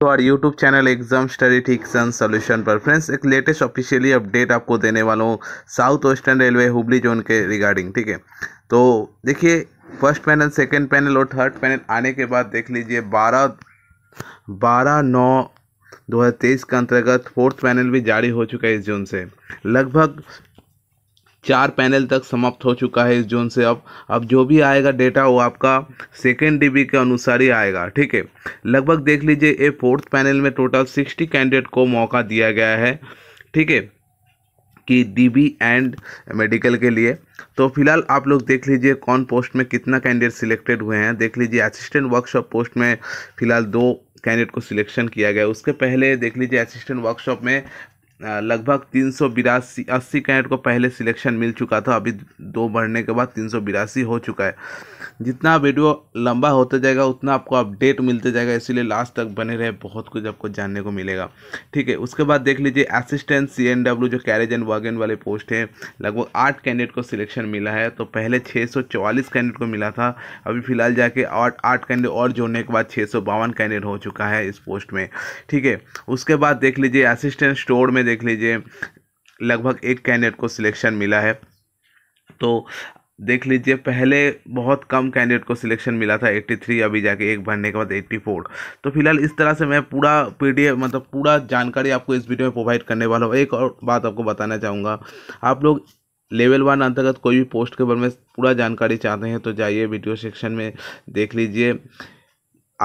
तो और YouTube channel exam study ठिक्सन सोल्यूशन पर फ्रेंड्स एक लेटेस्ट ऑफिशियली अपडेट आपको देने वाला हूँ south western railway Hubli zone के रिगार्डिंग ठीक है तो देखिए फर्स्ट पैनल सेकंड पैनल और थर्ड पैनल आने के बाद देख लीजिए बारह बारह नौ तेईस के अंतर्गत फोर्थ पैनल भी जारी हो चुका है इस जोन से लगभग चार पैनल तक समाप्त हो चुका है इस जोन से अब अब जो भी आएगा डेटा वो आपका सेकेंड डीबी के अनुसार ही आएगा ठीक है लगभग देख लीजिए ये फोर्थ पैनल में टोटल सिक्सटी कैंडिडेट को मौका दिया गया है ठीक है कि डीबी एंड मेडिकल के लिए तो फिलहाल आप लोग देख लीजिए कौन पोस्ट में कितना कैंडिडेट सिलेक्टेड हुए हैं देख लीजिए असिस्टेंट वर्कशॉप पोस्ट में फिलहाल दो कैंडिडेट को सिलेक्शन किया गया उसके पहले देख लीजिए असिस्टेंट वर्कशॉप में लगभग तीन सौ बिरासी अस्सी कैंडिडेट को पहले सिलेक्शन मिल चुका था अभी दो बढ़ने के बाद तीन सौ बिरासी हो चुका है जितना वीडियो लंबा होता जाएगा उतना आपको अपडेट मिलते जाएगा इसीलिए लास्ट तक बने रहे बहुत कुछ आपको जानने को मिलेगा ठीक है उसके बाद देख लीजिए असिस्टेंट सी एन डब्ल्यू जो कैरेज एंड वागन वाले पोस्ट हैं लगभग आठ कैंडिडेट को सिलेक्शन मिला है तो पहले छः सौ चौवालीस कैंडिडेट को मिला था अभी फिलहाल जाके आठ आठ कैंडिडेट और जोड़ने के बाद छः सौ बावन कैंडिडेट हो चुका है इस पोस्ट में ठीक है उसके बाद देख लीजिए असिस्टेंट स्टोर में देख लीजिए लगभग एक कैंडिडेट को सिलेक्शन मिला है तो देख लीजिए पहले बहुत कम कैंडिडेट को सिलेक्शन मिला था 83 अभी जाके एक भरने के बाद 84 तो फिलहाल इस तरह से मैं पूरा पीडीएफ मतलब पूरा जानकारी आपको इस वीडियो में प्रोवाइड करने वाला हूँ एक और बात आपको बताना चाहूँगा आप लोग लेवल वन अंतर्गत कोई भी पोस्ट के बारे में पूरा जानकारी चाहते हैं तो जाइए वीडियो सेक्शन में देख लीजिए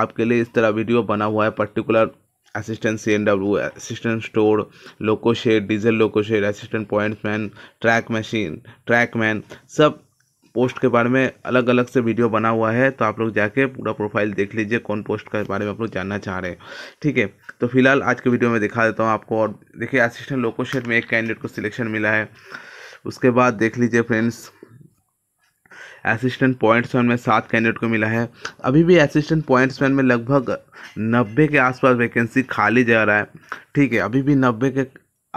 आपके लिए इस तरह वीडियो बना हुआ है particular assistant C N W assistant store loco shed diesel loco shed assistant point man track machine track man सब पोस्ट के बारे में अलग अलग से वीडियो बना हुआ है तो आप लोग जाके पूरा प्रोफाइल देख लीजिए कौन पोस्ट के बारे में आप लोग जानना चाह रहे हैं ठीक है तो फिलहाल आज के वीडियो में दिखा देता हूँ आपको और देखिए असिस्टेंट लोको शेड में एक कैंडिडेट को सिलेक्शन मिला है उसके बाद देख लीजिए फ्रेंड्स असिस्टेंट पॉइंट्समैन में सात कैंडिडेट को मिला है अभी भी असिस्टेंट पॉइंट्समैन में लगभग नब्बे के आसपास वैकेंसी खाली जा रहा है ठीक है अभी भी नब्बे के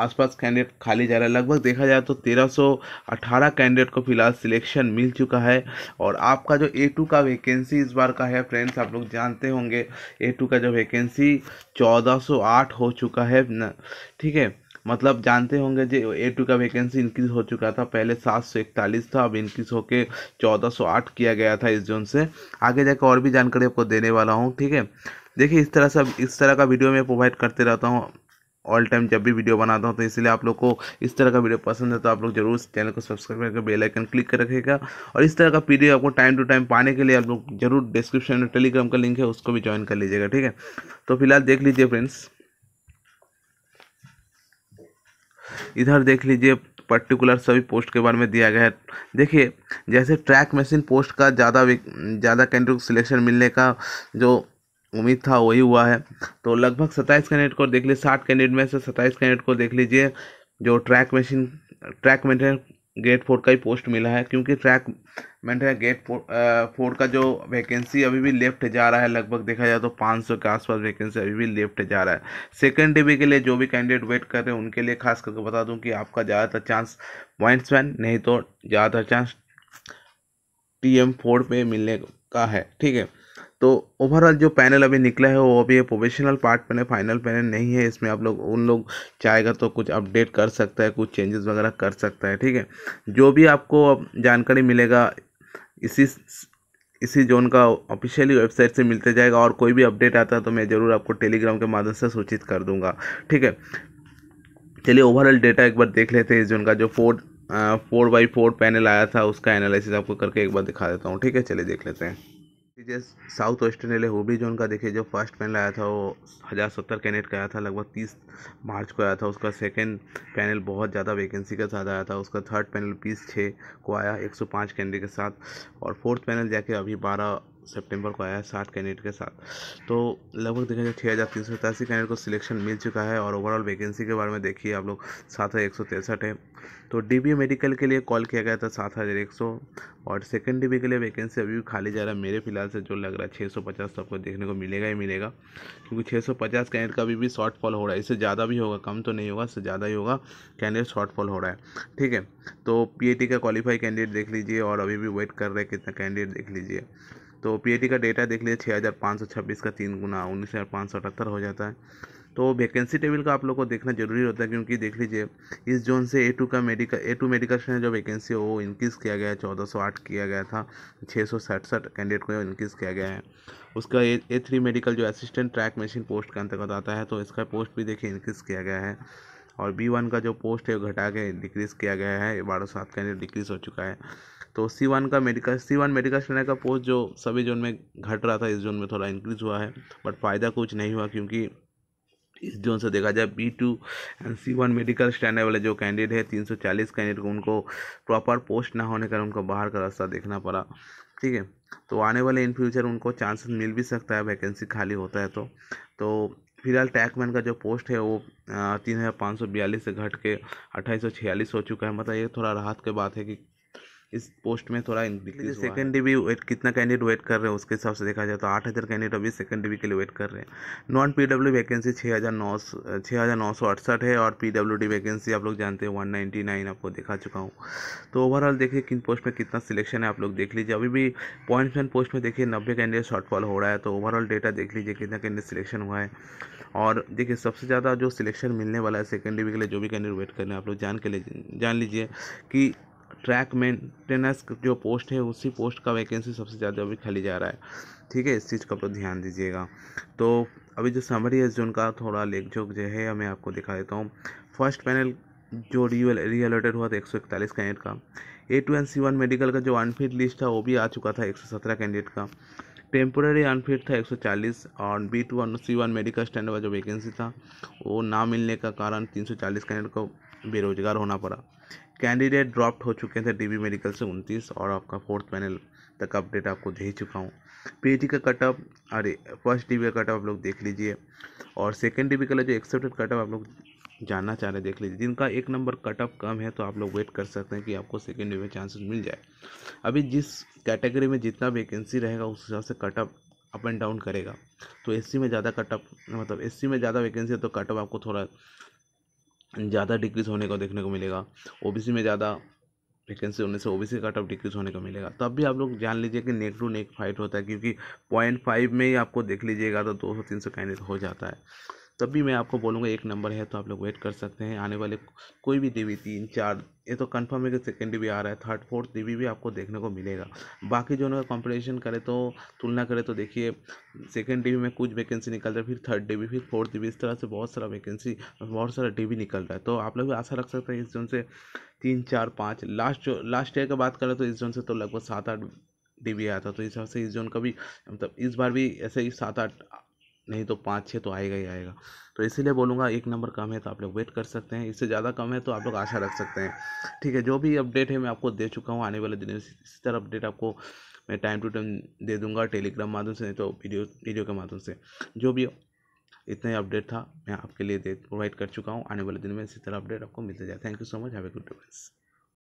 आसपास कैंडिडेट खाली जा रहा है लगभग देखा जाए तो तेरह सौ अठारह कैंडिडेट को फिलहाल सिलेक्शन मिल चुका है और आपका जो ए टू का वैकेंसी इस बार का है फ्रेंड्स आप लोग जानते होंगे ए टू का जो वैकेंसी चौदह सौ आठ हो चुका है ठीक है मतलब जानते होंगे जो ए टू का वैकेंसी इंक्रीज़ हो चुका था पहले सात सौ इकतालीस था अब इंक्रीज़ होकर चौदह सौ आठ किया गया था इस जोन से आगे जाकर और भी जानकारी आपको देने वाला हूँ ठीक है देखिए इस तरह से इस तरह का वीडियो मैं प्रोवाइड करते रहता हूँ ऑल टाइम जब भी वीडियो बनाता हूँ तो इसलिए आप लोग को इस तरह का वीडियो पसंद है तो आप लोग जरूर इस चैनल को सब्सक्राइब करके बेल आइकन क्लिक कर रखेगा और इस तरह का पीडीएफ आपको टाइम टू टाइम पाने के लिए आप लोग जरूर डिस्क्रिप्शन में टेलीग्राम का लिंक है उसको भी ज्वाइन कर लीजिएगा ठीक है तो फिलहाल देख लीजिए फ्रेंड्स इधर देख लीजिए पर्टिकुलर सभी पोस्ट के बारे में दिया गया है देखिए जैसे ट्रैक मशीन पोस्ट का ज़्यादा ज़्यादा कैंडिडेट सिलेक्शन मिलने का जो उम्मीद था वही हुआ है तो लगभग सत्ताईस कैंडिडेट को देख लीजिए साठ कैंडिडेट में से सत्ताईस कैंडिडेट को देख लीजिए जो track machine track maintain gate four का ही पोस्ट मिला है क्योंकि ट्रैक मैंने गेट फोर का जो वैकेंसी अभी भी लेफ्ट जा रहा है लगभग देखा जाए तो 500 के आसपास वैकेंसी अभी भी लेफ्ट जा रहा है सेकेंड डिबी के लिए जो भी कैंडिडेट वेट कर रहे हैं उनके लिए खास करके बता दूं कि आपका ज़्यादातर चांस पॉइंट्स नहीं तो ज़्यादातर चांस टी एम फोर पे मिलने का है ठीक है तो ओवरऑल जो पैनल अभी निकला है वो अभी professional part panel final panel नहीं है इसमें आप लोग उन लोग चाहेगा तो कुछ अपडेट कर सकता है कुछ चेंजेस वगैरह कर सकता है ठीक है जो भी आपको जानकारी मिलेगा इसी इसी जोन का ऑफिशियली वेबसाइट से मिलते जाएगा और कोई भी अपडेट आता है तो मैं ज़रूर आपको टेलीग्राम के माध्यम से सूचित कर दूंगा ठीक है चलिए ओवरऑल डेटा एक बार देख लेते हैं इस जोन का जो four four by four panel आया था उसका एनालिसिस आपको करके एक बार दिखा देता हूँ ठीक है चलिए देख लेते हैं जैसे south western L Hubli zone का देखिए जो फर्स्ट पैनल आया था वो हज़ार सत्तर कैनेट का आया था लगभग तीस मार्च को आया था उसका सेकेंड पैनल बहुत ज़्यादा वैकेंसी के साथ आया था उसका थर्ड पैनल बीस छः को आया एक सौ पाँच कैंडिडेट के साथ और फोर्थ पैनल जाके अभी बारह सितंबर को आया है साठ कैंडिडेट के साथ तो लगभग देखा जाए छः हज़ार तीन सौ सतासी कैंडिडेट को सिलेक्शन मिल चुका है और ओवरऑल वैकेंसी के बारे में देखिए आप लोग सात हज़ार एक सौ तिरसठ है तो डी मेडिकल के लिए कॉल किया गया था सात हज़ार एक सौ और सेकेंड डी के लिए वैकेंसी अभी भी खाली जा रहा है मेरे फिलहाल से जो लग रहा है छः सौ पचास तो आपको देखने को मिलेगा ही मिलेगा क्योंकि छः सौ पचास कैंडिडेट का अभी भी शॉर्टफॉल हो रहा है इससे ज़्यादा भी होगा कम तो नहीं होगा इससे ज़्यादा ही होगा कैंडिडेट शॉर्टफॉल हो रहा है ठीक है तो पी का क्वालिफाई कैंडिडेट देख लीजिए और अभी भी वेट कर रहे हैं कितना कैंडिडेट देख लीजिए तो पीएटी का डेटा देख लीजिए छः हज़ार पाँच सौ छब्बीस का तीन गुना उन्नीस हज़ार पाँच सौ अठहत्तर हो जाता है तो वैकेंसी टेबल का आप लोग को देखना जरूरी होता है क्योंकि देख लीजिए इस जोन से ए टू का मेडिकल ए टू मेडिकल से जो वैकेंसी है वो इंक्रीज़ किया गया है चौदह सौ आठ किया गया था छः सौ सड़सठ कैंडिडेट को इंक्रीज़ किया गया है उसका ए ए थ्री मेडिकल जो असिस्टेंट ट्रैक मशीन पोस्ट के अंतर्गत आता है तो इसका पोस्ट भी देखिए इंक्रीज़ किया गया है और बी वन का जो पोस्ट है वो घटा के डिक्रीज़ किया गया है बारह सौ कैंडिडेट डिक्रीज़ हो चुका है तो सी वन का medical C one medical student का पोस्ट जो सभी जोन में घट रहा था इस जोन में थोड़ा इंक्रीज हुआ है बट फ़ायदा कुछ नहीं हुआ क्योंकि इस जोन से देखा जाए B two and C one medical standard वाले जो कैंडिडेट है तीन सौ चालीस कैंडिडेट को उनको प्रॉपर पोस्ट ना होने का उनको बाहर का रास्ता देखना पड़ा ठीक है तो आने वाले इन फ्यूचर उनको चांसेस मिल भी सकता है वैकेंसी खाली होता है तो तो फिलहाल टैकमैन का जो पोस्ट है वो तीन हज़ार पाँच सौ बयालीस से घट के अट्ठाईस सौ छियालीस हो चुका है मतलब ये थोड़ा राहत की बात है कि इस पोस्ट में थोड़ा इंक्रीज सेकेंड डिवी भी वेट कितना कैंडिडेट वेट कर रहे हैं उसके हिसाब से देखा जाए तो आठ हज़ार कैंडिडेट अभी सेकेंड डिवी के लिए वेट कर रहे हैं नॉन पी डब्ल्यू वैकेंसी छः हज़ार नौ छः हज़ार नौ सौ अड़सठ है और पी डब्ल्यू डी वैकेंसी आप लोग जानते हैं वन नाइन्टी नाइन आपको दिखा चुका हूँ तो ओवरऑल देखिए किन पोस्ट में कितना सिलेक्शन है आप लोग देख लीजिए अभी भी वन पोस्ट में देखिए नब्बे कैंडिडेट शॉर्टफॉल हो रहा है तो ओवरऑल डेटा देख लीजिए कितना कैंडिडेट सिलेक्शन हुआ है और देखिए सबसे ज़्यादा जो सिलेक्शन मिलने वाला है सेकेंड डिवी के लिए जो भी कैंडिडेट वेट कर रहे हैं आप लोग जान के लिए जान लीजिए कि ट्रैक मेंटेनेंस जो पोस्ट है उसी पोस्ट का वैकेंसी सबसे ज़्यादा अभी खाली जा रहा है ठीक है इस चीज़ का तो ध्यान दीजिएगा तो अभी जो समरी है जून का थोड़ा लेख जोक जो है मैं आपको दिखा देता हूँ फर्स्ट पैनल जो रियल रियलोटेड हुआ था एक सौ इकतालीस कैंडिडेट का A two and C one medical का जो अनफिट लिस्ट था वो भी आ चुका था एक सौ सत्रह कैंडिडेट का टेम्पोरेरी अनफिट था 140 और B two one C one medical stand का जो वैकेंसी था वो ना मिलने का कारण 340 कैंडिडेट को बेरोजगार होना पड़ा कैंडिडेट ड्रॉप्ड हो चुके थे डीबी मेडिकल से उनतीस और आपका फोर्थ पैनल तक अपडेट आपको दे ही चुका हूँ पीएचडी का कटअप अरे फर्स्ट डीबी का कटअप आप लोग देख लीजिए और सेकेंड डीबी का जो एक्सेप्टेड कटअप आप लोग जानना चाह रहे देख लीजिए जिनका एक नंबर कट ऑफ कम है तो आप लोग वेट कर सकते हैं कि आपको सेकेंड में चांसेस मिल जाए अभी जिस कैटेगरी में जितना वैकेंसी रहेगा उस हिसाब से cut off up and down करेगा तो एस में ज़्यादा कट ऑफ मतलब एस में ज़्यादा वैकेंसी है तो कट ऑफ आपको थोड़ा ज़्यादा डिक्रीज होने को देखने को मिलेगा ओ में ज़्यादा वैकेंसी होने से ओबीसी कट ऑफ डिक्रीज होने का मिलेगा तब भी आप लोग जान लीजिए कि नेक टू नेक फाइट होता है क्योंकि पॉइंट फाइव में ही आपको देख लीजिएगा तो दो सौ तीन सौ कैंडिडेट हो जाता है तब भी मैं आपको बोलूँगा एक नंबर है तो आप लोग वेट कर सकते हैं आने वाले कोई भी देवी तीन चार ये तो कंफर्म है कि सेकेंड डिवी आ रहा है थर्ड फोर्थ डिवी भी आपको देखने को मिलेगा बाकी जो का कंपटीशन करें तो तुलना करे तो देखिए सेकेंड डिवी में कुछ वैकेंसी निकल रहा है फिर थर्ड डिवी फिर फोर्थ डिवी इस तरह से बहुत सारा वैकेंसी बहुत सारा डिवी निकल रहा है तो आप लोग भी आशा रख सकते हैं इस जोन से तीन चार पाँच लास्ट जो लास्ट ईयर की बात करें तो इस जोन से तो लगभग सात आठ डिवी आया था तो इस हिसाब से इस जोन का भी मतलब इस बार भी ऐसे ही सात आठ नहीं तो पाँच छः तो आएगा ही आएगा तो इसीलिए बोलूँगा एक नंबर कम है तो आप लोग वेट कर सकते हैं इससे ज़्यादा कम है तो आप लोग आशा रख सकते हैं ठीक है जो भी अपडेट है मैं आपको दे चुका हूँ आने वाले दिनों इसी तरह अपडेट आपको मैं टाइम टू टाइम दे दूँगा टेलीग्राम माध्यम से नहीं तो वीडियो वीडियो के माध्यम से जो भी इतना ही अपडेट था मैं आपके लिए दे प्रोवाइड कर चुका हूँ आने वाले दिन में इसी तरह अपडेट आपको मिलते जाए thank you so much have a good defence